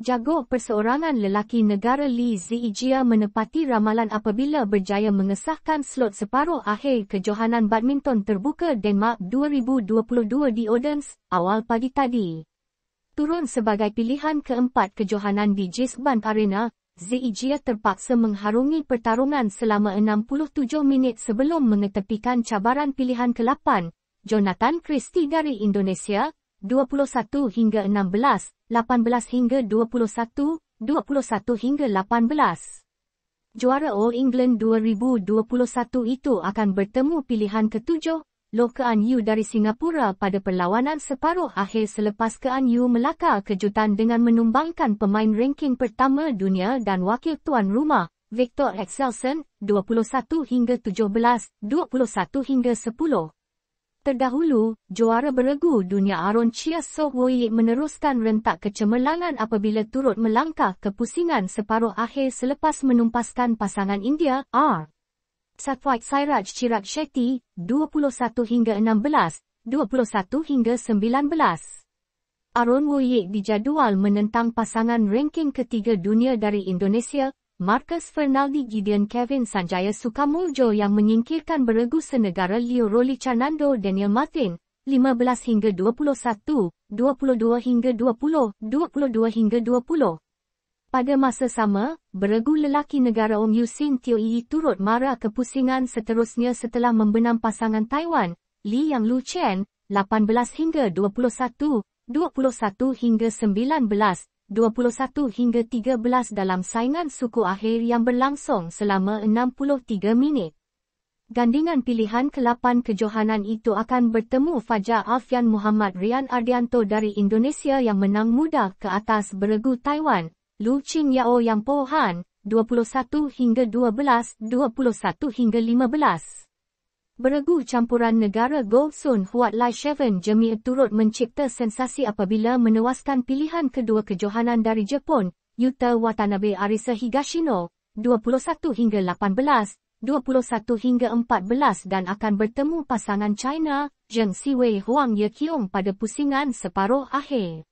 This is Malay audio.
Jago perseorangan lelaki negara Li Zijia menepati ramalan apabila berjaya mengesahkan slot separuh akhir kejohanan badminton terbuka Denmark 2022 di Odense awal pagi tadi. Turun sebagai pilihan keempat kejohanan di Jisban Arena, Zijia terpaksa mengharungi pertarungan selama 67 minit sebelum mengetepikan cabaran pilihan ke-8, Jonathan Christie dari Indonesia, 21 hingga 16, 18 hingga 21, 21 hingga 18. Juara All England 2021 itu akan bertemu pilihan ketujuh, Lokaan Yu dari Singapura pada perlawanan separuh akhir selepas Kean Yu Melaka kejutan dengan menumbangkan pemain ranking pertama dunia dan wakil tuan rumah, Victor Axelsen, 21 hingga 17, 21 hingga 10. Terdahulu, juara beregu dunia Aaron Chia Sok Wei meneruskan rentak kecemerlangan apabila turut melangkah ke pusingan separuh akhir selepas menumpaskan pasangan India, R. Satwaj Sairaj Chirag Shetty, 21 hingga 16, 21 hingga 19. Aaron Wei dijadual menentang pasangan ranking ketiga dunia dari Indonesia, Marcus Fernaldi Gideon Kevin Sanjaya Sukamuljo yang menyingkirkan beregu senegara Leo Roli Chanando Daniel Martin, 15 hingga 21, 22 hingga 20, 22 hingga 20. Pada masa sama, beregu lelaki negara Om Yusin Tio Yi turut marah kepusingan seterusnya setelah membenam pasangan Taiwan, Li Yang Lu Chen, 18 hingga 21, 21 hingga 19, 19. 21 hingga 13 dalam saingan suku akhir yang berlangsung selama 63 minit. Gandingan pilihan ke-8 kejohanan itu akan bertemu Fajar Alfian Muhammad Rian Ardianto dari Indonesia yang menang mudah ke atas beregu Taiwan, Lu Ching Yao Yang Po Han, 21 hingga 12, 21 hingga 15. Beregu campuran negara Golson Huat Lai Sheven Jemir turut mencipta sensasi apabila menewaskan pilihan kedua kejohanan dari Jepun, Yuta Watanabe Arisa Higashino, 21 hingga 18, 21 hingga 14 dan akan bertemu pasangan China, Zheng Siwei Huang Yekiong pada pusingan separuh akhir.